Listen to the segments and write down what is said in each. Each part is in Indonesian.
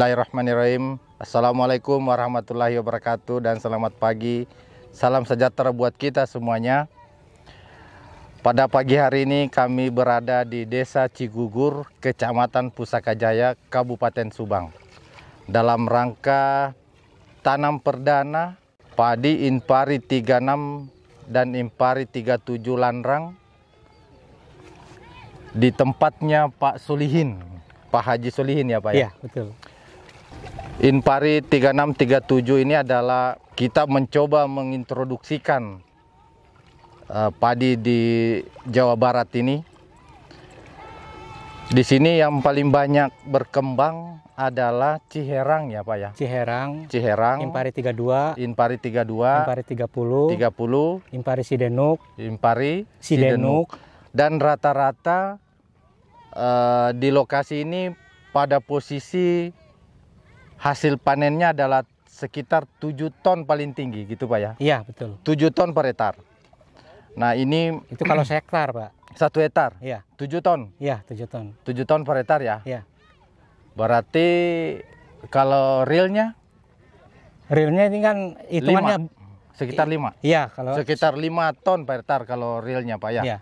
Bismillahirrahmanirrahim. Assalamualaikum warahmatullahi wabarakatuh dan selamat pagi. Salam sejahtera buat kita semuanya. Pada pagi hari ini kami berada di Desa Cigugur, Kecamatan Pusaka Jaya, Kabupaten Subang. Dalam rangka tanam perdana padi Impari 36 dan Impari 37 Lanrang di tempatnya Pak Sulihin Pak Haji Sulihin ya Pak ya? Iya betul. Inpari 3637 ini adalah kita mencoba mengintroduksikan uh, padi di Jawa Barat ini. Di sini yang paling banyak berkembang adalah Ciherang ya Pak ya? Ciherang. Ciherang. Impari 32. Impari 32. Impari 30. 30. Impari Sidenuk. Impari Sidenuk. Sidenuk. Dan rata-rata uh, di lokasi ini pada posisi hasil panennya adalah sekitar 7 ton paling tinggi gitu Pak ya? Iya betul. 7 ton per hektar. Nah ini itu kalau hektar Pak. Satu hektar. Iya. 7 ton. Iya 7 ton. 7 ton per hektar ya? Iya. Berarti kalau realnya? Realnya ini kan hitungannya lima. sekitar 5. Iya kalau sekitar 5 ton per hektar kalau realnya Pak ya? Iya.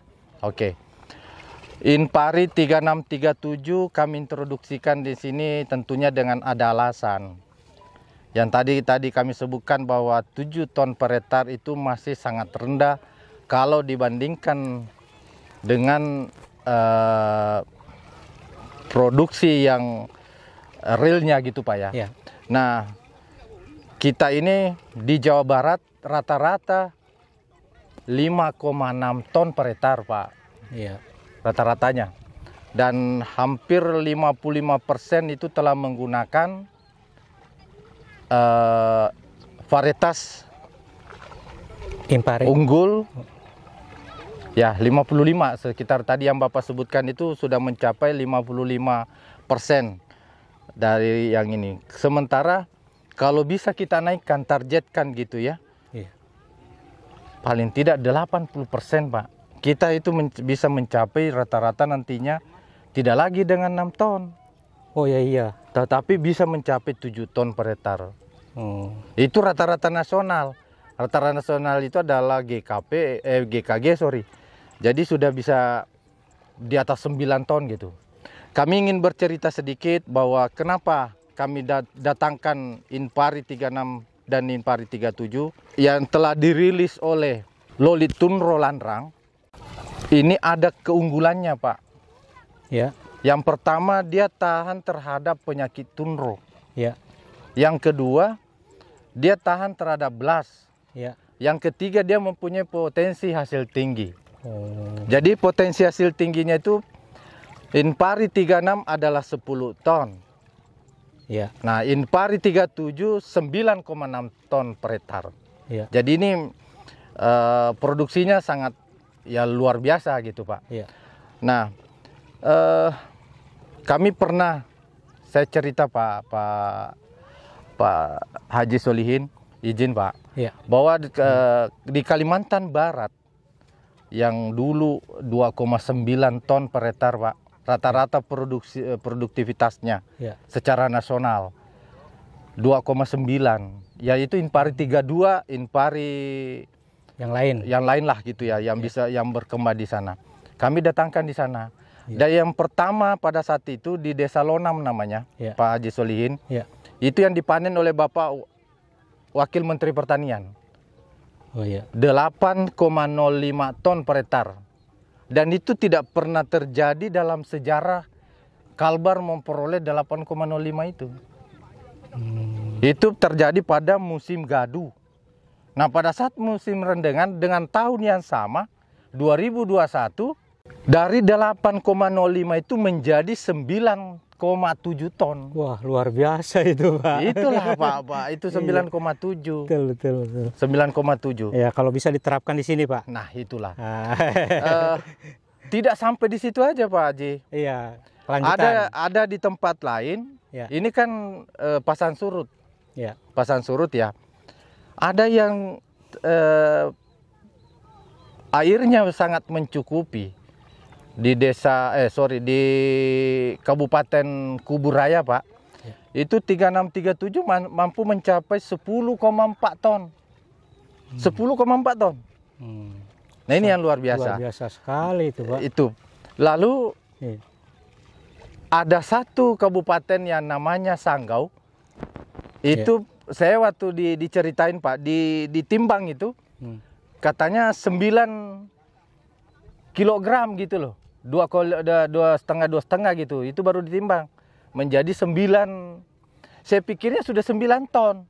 Oke. Okay. Inpari 3637 kami introduksikan di sini tentunya dengan ada alasan. Yang tadi tadi kami sebutkan bahwa 7 ton per hektar itu masih sangat rendah kalau dibandingkan dengan eh, produksi yang realnya gitu Pak ya. ya. Nah, kita ini di Jawa Barat rata-rata 5,6 ton per hektar Pak. Iya rata-ratanya. Dan hampir 55% itu telah menggunakan uh, varietas Impari. unggul Ya, 55 sekitar tadi yang Bapak sebutkan itu sudah mencapai 55 persen dari yang ini. Sementara kalau bisa kita naikkan, targetkan gitu ya. Iya. Paling tidak 80 persen Pak kita itu men bisa mencapai rata-rata nantinya tidak lagi dengan 6 ton. Oh ya iya. Tetapi bisa mencapai 7 ton per hektar. Hmm. Itu rata-rata nasional. Rata-rata nasional itu adalah GKP eh, GKG sorry. Jadi sudah bisa di atas 9 ton gitu. Kami ingin bercerita sedikit bahwa kenapa kami dat datangkan Inpari 36 dan Inpari 37 yang telah dirilis oleh Lolitun Rolandrang ini ada keunggulannya, Pak. Ya. Yang pertama dia tahan terhadap penyakit tunro. Ya. Yang kedua dia tahan terhadap belas. Ya. Yang ketiga dia mempunyai potensi hasil tinggi. Hmm. Jadi potensi hasil tingginya itu Inpari 36 adalah 10 ton. Ya. Nah, Inpari 37 9,6 ton per hektar. Ya. Jadi ini uh, produksinya sangat ya luar biasa gitu Pak. Iya. Nah, eh, kami pernah saya cerita Pak Pak Pak Haji Solihin, izin Pak, iya. bahwa di, eh, di Kalimantan Barat yang dulu 2,9 ton per hektar Pak, rata-rata produksi eh, produktivitasnya iya. secara nasional 2,9, yaitu Inpari 32, Inpari yang lain yang lain lah gitu ya yang ya. bisa yang berkembang di sana kami datangkan di sana ya. dan yang pertama pada saat itu di desa Lonam namanya ya. Pak Haji Solihin ya. itu yang dipanen oleh Bapak Wakil Menteri Pertanian oh, ya. 8,05 ton per hektar dan itu tidak pernah terjadi dalam sejarah Kalbar memperoleh 8,05 itu. Hmm. Itu terjadi pada musim gaduh Nah pada saat musim rendengan dengan tahun yang sama 2021 dari 8,05 itu menjadi 9,7 ton. Wah luar biasa itu Pak. Itulah Pak, Pak. itu 9,7. Iya. Betul, betul, betul. 9,7. Ya kalau bisa diterapkan di sini Pak. Nah itulah. uh, tidak sampai di situ aja Pak Haji. Iya. Lanjutan. Ada ada di tempat lain. Ya. Ini kan uh, eh, pasan iya. surut. Ya. Pasan surut ya ada yang eh, airnya sangat mencukupi di desa eh sorry di Kabupaten Kuburaya Pak ya. itu 3637 mampu mencapai 10,4 ton hmm. 10,4 ton hmm. nah ini yang luar biasa luar biasa sekali itu Pak itu lalu ya. ada satu kabupaten yang namanya Sanggau itu ya saya waktu di, diceritain Pak di ditimbang itu hmm. katanya 9 kilogram gitu loh dua kol setengah dua setengah gitu itu baru ditimbang menjadi 9 saya pikirnya sudah 9 ton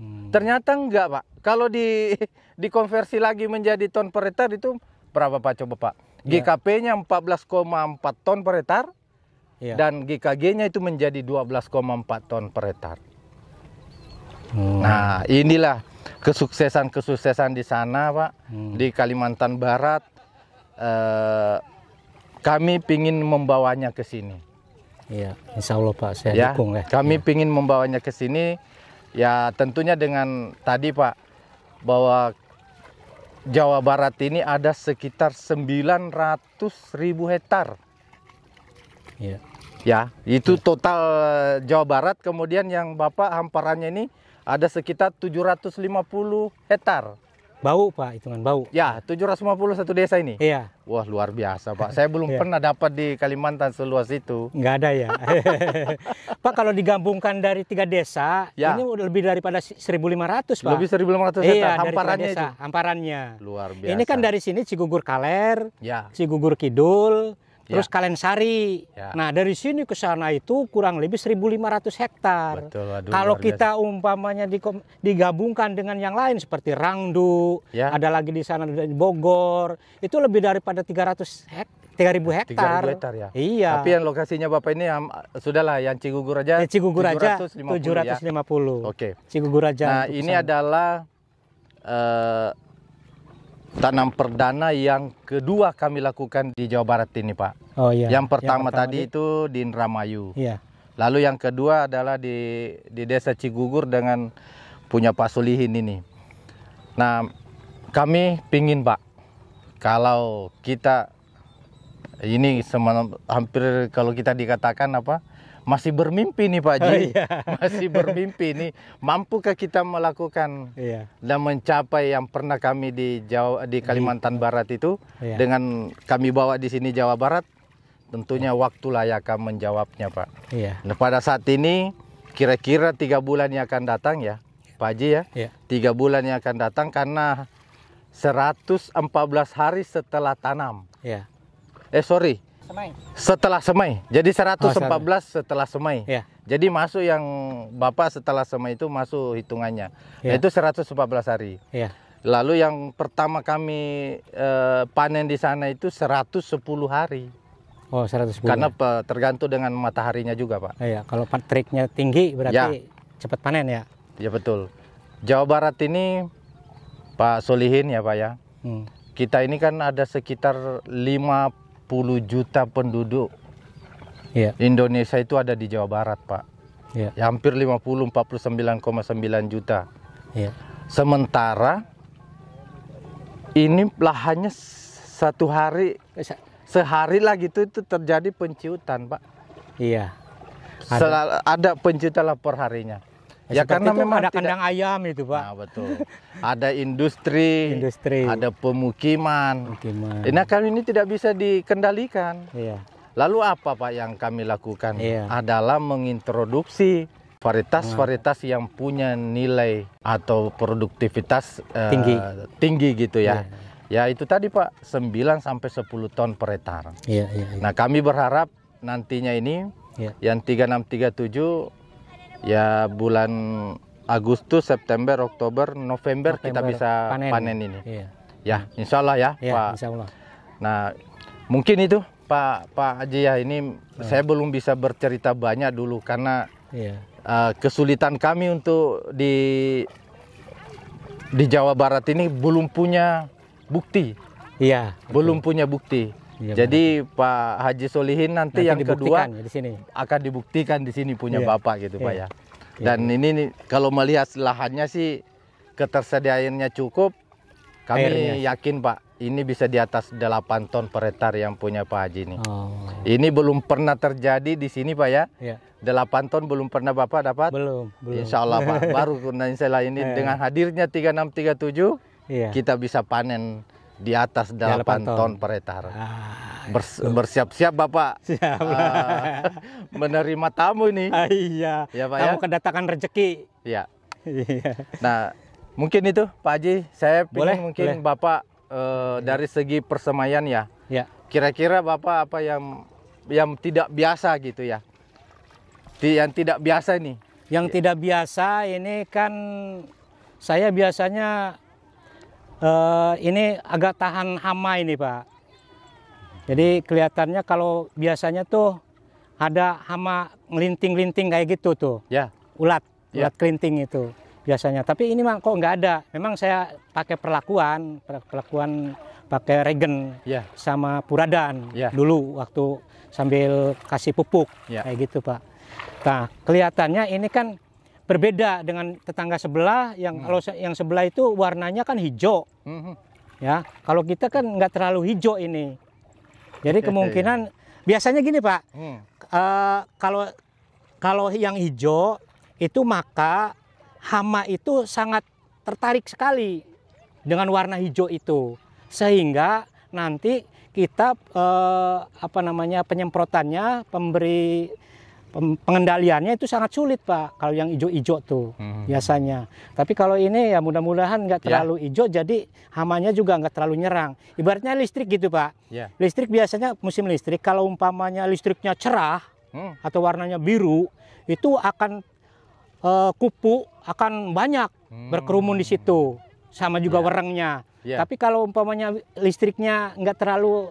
hmm. ternyata enggak Pak kalau di dikonversi lagi menjadi ton per hektar itu berapa Pak coba Pak ya. GKP-nya 14,4 ton per hektar ya. dan GKG-nya itu menjadi 12,4 ton per hektar Hmm. Nah, inilah kesuksesan-kesuksesan di sana, Pak, hmm. di Kalimantan Barat. Eh, kami ingin membawanya ke sini. ya insya Allah Pak, saya ya, dukung ya. Kami ya. ingin membawanya ke sini, ya tentunya dengan tadi Pak, bahwa Jawa Barat ini ada sekitar 900 ribu hektar. Ya. ya, itu ya. total Jawa Barat. Kemudian yang Bapak hamparannya ini ada sekitar 750 hektar. Bau Pak, hitungan bau. Ya, 750 satu desa ini. Iya. Wah, luar biasa Pak. Saya belum iya. pernah dapat di Kalimantan seluas itu. Nggak ada ya. Pak, kalau digabungkan dari tiga desa, ya. ini udah lebih daripada 1.500 Pak. Lebih 1.500 hektar. Iya, hamparannya desa, itu. hamparannya. Luar biasa. Ini kan dari sini Cigugur Kaler, ya. Cigugur Kidul, terus ya. Kalensari. Ya. Nah, dari sini ke sana itu kurang lebih 1.500 hektar. Kalau kita umpamanya digabungkan dengan yang lain seperti Rangdu, ya. ada lagi di sana di Bogor, itu lebih daripada 300 hektar. 3000 hektar. 3000 hektar ya. Iya. Tapi yang lokasinya Bapak ini yang sudahlah yang Cigugur aja. Ya, Cigugur 750 aja 750. Ya. Oke. Okay. Cigugur aja. Nah, ini sana. adalah uh, tanam perdana yang kedua kami lakukan di Jawa Barat ini, Pak. Oh iya. Yang pertama, yang pertama tadi itu di Indramayu. Iya. Lalu yang kedua adalah di di Desa Cigugur dengan punya Pak Sulihin ini. Nah, kami pingin, Pak, kalau kita ini hampir kalau kita dikatakan apa? masih bermimpi nih Pak Ji, oh, iya. masih bermimpi nih. Mampukah kita melakukan iya. dan mencapai yang pernah kami di Jawa di Kalimantan Barat itu iya. dengan kami bawa di sini Jawa Barat? Tentunya waktulah yang akan menjawabnya Pak. Iya. Nah, pada saat ini kira-kira tiga bulan yang akan datang ya, Pak Ji ya. Iya. Tiga bulan yang akan datang karena 114 hari setelah tanam. Iya. Eh sorry, semai. Setelah semai. Jadi 114 oh, setelah. semai. Ya. Jadi masuk yang Bapak setelah semai itu masuk hitungannya. Ya. itu 114 hari. Ya. Lalu yang pertama kami eh, panen di sana itu 110 hari. Oh, 110. Karena ya. tergantung dengan mataharinya juga, Pak. Iya, kalau triknya tinggi berarti ya. cepat panen ya. Ya betul. Jawa Barat ini Pak Solihin ya, Pak ya. Hmm. Kita ini kan ada sekitar 50 juta penduduk yeah. Indonesia itu ada di Jawa Barat, Pak. Yeah. Ya, hampir 50, 49,9 juta. Yeah. Sementara ini lahannya satu hari sehari lagi gitu itu terjadi penciutan, Pak. Iya. Ada, penciuman ada penciutan lah harinya. Ya, Seperti karena memang ada tidak... kandang ayam itu pak. Nah, betul. ada industri, industri, ada pemukiman. pemukiman. Nah kami ini tidak bisa dikendalikan. Iya. Lalu apa pak yang kami lakukan? Iya. Adalah mengintroduksi varietas-varietas yang punya nilai atau produktivitas eh, tinggi, uh, tinggi gitu ya. Iya. Ya itu tadi pak 9 sampai sepuluh ton per hektar. Iya, iya, iya. Nah kami berharap nantinya ini iya. yang 3637 ya bulan Agustus, September, Oktober, November, November kita bisa panen, panen ini. Iya. Ya, insya Allah ya, ya Pak. Insya Allah. Nah, mungkin itu Pak Pak Haji ya ini ya. saya belum bisa bercerita banyak dulu karena ya. uh, kesulitan kami untuk di di Jawa Barat ini belum punya bukti. Iya. Belum punya bukti. Ya, Jadi benar. Pak Haji Solihin nanti, nanti yang kedua ya, di sini. akan dibuktikan di sini punya ya. bapak gitu iya. ya. Pak ya. Dan ya. ini kalau melihat lahannya sih ketersediaannya cukup, kami Airnya. yakin Pak ini bisa di atas 8 ton per hektar yang punya Pak Haji ini. Oh. Ini belum pernah terjadi di sini Pak ya. ya. 8 ton belum pernah Bapak dapat? Belum, belum. Insya Allah Pak, baru insya Allah ini ya. dengan hadirnya 3637 ya. kita bisa panen di atas 8, 8 ton. ton per hektar. Ah, Bers bersiap-siap Bapak Siap. uh, menerima tamu ini. Ah, iya. Ya Pak tamu ya. kedatangan rezeki. Iya. iya. nah, mungkin itu Pak Haji, saya boleh, mungkin boleh. Bapak uh, dari segi persemaian ya. Ya. Kira-kira Bapak apa yang yang tidak biasa gitu ya? Yang tidak biasa ini Yang ya. tidak biasa ini kan saya biasanya Eh, ini agak tahan hama ini Pak. Jadi kelihatannya kalau biasanya tuh ada hama ngelinting-linting kayak gitu tuh. Ya. Ulat, yeah. ulat kelinting itu biasanya. Tapi ini mah kok nggak ada. Memang saya pakai perlakuan, perlakuan pakai regen yeah. sama puradan yeah. dulu waktu sambil kasih pupuk yeah. kayak gitu Pak. Nah kelihatannya ini kan berbeda dengan tetangga sebelah yang hmm. kalau yang sebelah itu warnanya kan hijau hmm. ya kalau kita kan nggak terlalu hijau ini jadi iya, iya. kemungkinan biasanya gini pak hmm. uh, kalau kalau yang hijau itu maka hama itu sangat tertarik sekali dengan warna hijau itu sehingga nanti kita uh, apa namanya penyemprotannya pemberi pengendaliannya itu sangat sulit pak kalau yang ijo-ijo tuh hmm. biasanya tapi kalau ini ya mudah-mudahan nggak ya. terlalu yeah. jadi hamanya juga nggak terlalu nyerang ibaratnya listrik gitu pak yeah. listrik biasanya musim listrik kalau umpamanya listriknya cerah hmm. atau warnanya biru itu akan uh, eh, kupu akan banyak hmm. berkerumun di situ sama juga yeah. Ya. yeah. tapi kalau umpamanya listriknya nggak terlalu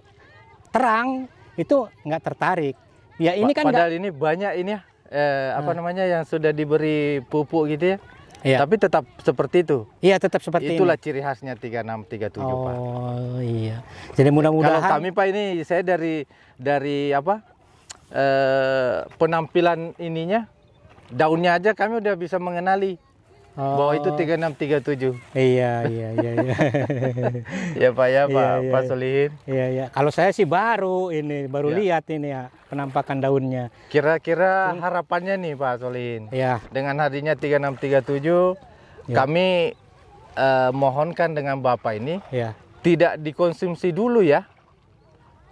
terang itu nggak tertarik Ya ini kan padahal gak... ini banyak ini ya eh, apa ah. namanya yang sudah diberi pupuk gitu ya. Iya. Tapi tetap seperti itu. Iya, tetap seperti Itulah ini. ciri khasnya 3637, oh, Pak. Oh, iya. Jadi mudah-mudahan Kalau kami Pak ini saya dari dari apa? Eh, penampilan ininya daunnya aja kami udah bisa mengenali Oh. Bawah itu 3637. Iya, iya, iya. iya. ya Pak ya, iya, Pak, iya, iya. Pak Solihin. Iya. iya, iya. Kalau saya sih baru ini, baru iya. lihat ini ya penampakan daunnya. Kira-kira harapannya nih Pak Solihin. Iya. Dengan harinya 3637 iya. kami eh, mohonkan dengan Bapak ini iya. tidak dikonsumsi dulu ya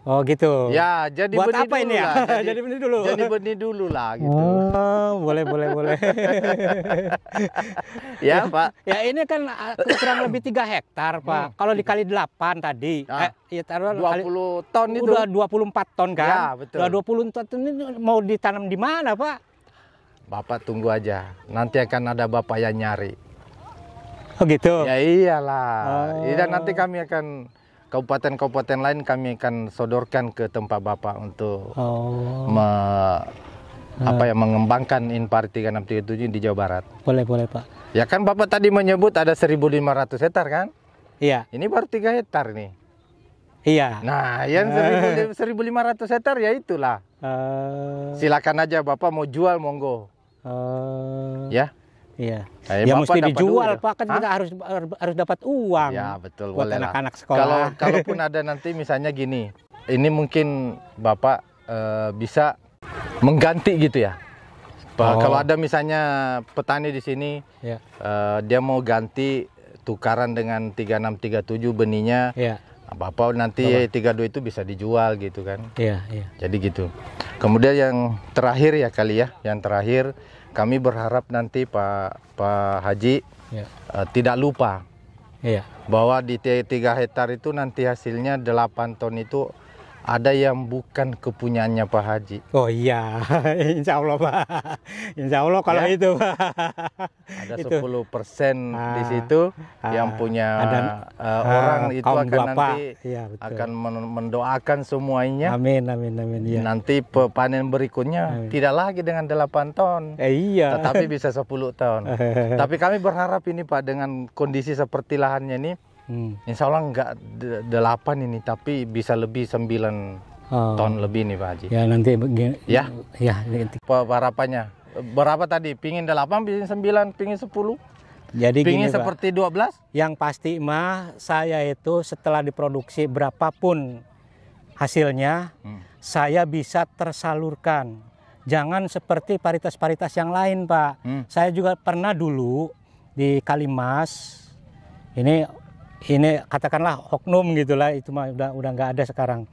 Oh gitu. Ya, jadi Buat benih apa dulu ini ya? Jadi, jadi benih dulu. Jadi benih dulu lah gitu. Oh, boleh boleh boleh. ya, Pak. Ya ini kan eh, kurang lebih tiga hektar, Pak. Hmm. Kalau dikali delapan tadi, nah, eh, ya taruh 20 ton itu. puluh empat ton kan? Ya, betul. puluh 20 ton ini mau ditanam di mana, Pak? Bapak tunggu aja. Nanti akan ada bapak yang nyari. Oh gitu. Ya iyalah. Oh. Ya, dan nanti kami akan kabupaten-kabupaten lain kami akan sodorkan ke tempat Bapak untuk oh. me, apa ya mengembangkan Inpar tujuh di Jawa Barat. Boleh, boleh, Pak. Ya kan Bapak tadi menyebut ada 1500 hektar kan? Iya. Ini baru 3 hektar nih. Iya. Nah, yang seribu lima ratus hektar ya itulah. Uh... Silakan aja Bapak mau jual monggo. Uh... Ya. Iya. Nah, ya, ya mesti dijual Pak kan Hah? kita harus harus dapat uang. Ya betul. Buat anak-anak sekolah. Kalau kalaupun ada nanti misalnya gini, ini mungkin Bapak uh, bisa mengganti gitu ya. oh. Kalau ada misalnya petani di sini, ya. uh, dia mau ganti tukaran dengan 3637 benihnya, Ya. Nah, apa-apa nanti Bapak. 32 itu bisa dijual gitu kan. Iya, iya. Jadi gitu. Kemudian yang terakhir ya kali ya, yang terakhir kami berharap nanti Pak Pak Haji ya. uh, tidak lupa ya. bahwa di tiga hektar itu nanti hasilnya 8 ton itu ada yang bukan kepunyaannya Pak Haji. Oh iya, insya Allah Pak. Insya Allah kalau ya. itu Pak. Ada itu. 10 persen ah. di situ ah, yang punya ada, uh, orang itu akan Bapak. nanti ya, betul. akan mendoakan semuanya. Amin, amin, amin. Ya. Nanti panen berikutnya amin. tidak lagi dengan 8 ton. Eh, iya. Tetapi bisa 10 ton. Tapi kami berharap ini Pak dengan kondisi seperti lahannya ini Hmm. Insya Allah nggak delapan ini, tapi bisa lebih sembilan oh. ton lebih nih Pak Haji. Ya nanti begini. ya ya nanti. Berapanya? berapa tadi? Pingin delapan, pingin sembilan, pingin sepuluh. Jadi pingin gini, seperti dua belas? Yang pasti mah saya itu setelah diproduksi berapapun hasilnya hmm. saya bisa tersalurkan. Jangan seperti paritas-paritas yang lain, Pak. Hmm. Saya juga pernah dulu di Kalimas ini ini katakanlah oknum gitulah itu mah udah udah nggak ada sekarang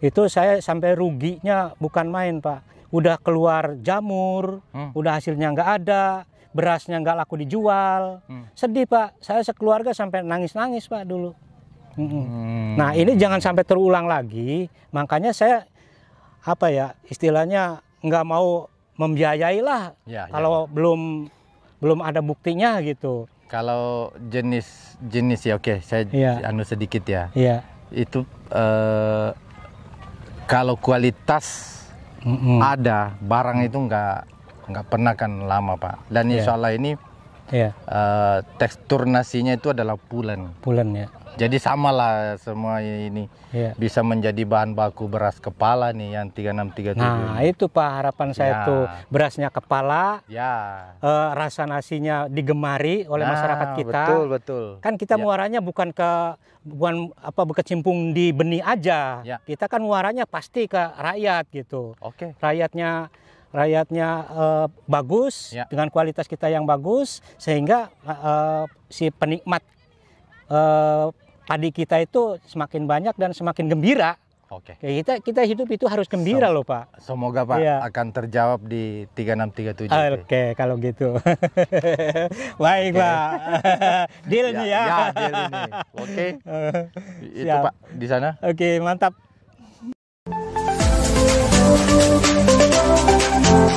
itu saya sampai ruginya bukan main pak udah keluar jamur hmm. udah hasilnya nggak ada berasnya nggak laku dijual hmm. sedih pak saya sekeluarga sampai nangis nangis pak dulu hmm. nah ini jangan sampai terulang lagi makanya saya apa ya istilahnya nggak mau membiayailah ya, ya, kalau ya. belum belum ada buktinya gitu kalau jenis jenis ya oke, okay, saya yeah. anu sedikit ya. Iya. Itu uh, kalau kualitas mm -hmm. ada barang itu nggak nggak pernah kan lama pak. Dan yeah. insya Allah ini yeah. Iya. uh, tekstur nasinya itu adalah pulen. Pulen ya. Jadi samalah semua ini yeah. bisa menjadi bahan baku beras kepala nih yang 3637. Nah, itu Pak harapan saya ya. tuh berasnya kepala. Ya. Yeah. Uh, rasa nasinya digemari oleh nah, masyarakat kita. Betul, betul. Kan kita yeah. muaranya bukan ke bukan apa berkecimpung di benih aja. Yeah. Kita kan muaranya pasti ke rakyat gitu. Oke. Okay. Rakyatnya rakyatnya uh, bagus ya. dengan kualitas kita yang bagus sehingga uh, si penikmat uh, padi kita itu semakin banyak dan semakin gembira. Oke. Okay. Kita kita hidup itu harus gembira Sem loh Pak. Semoga Pak ya. akan terjawab di 3637. Oke, okay, kalau gitu. Baik okay. Pak. deal ya, nih ya. Ya, deal ini. Oke. Okay. itu Pak di sana. Oke, okay, mantap.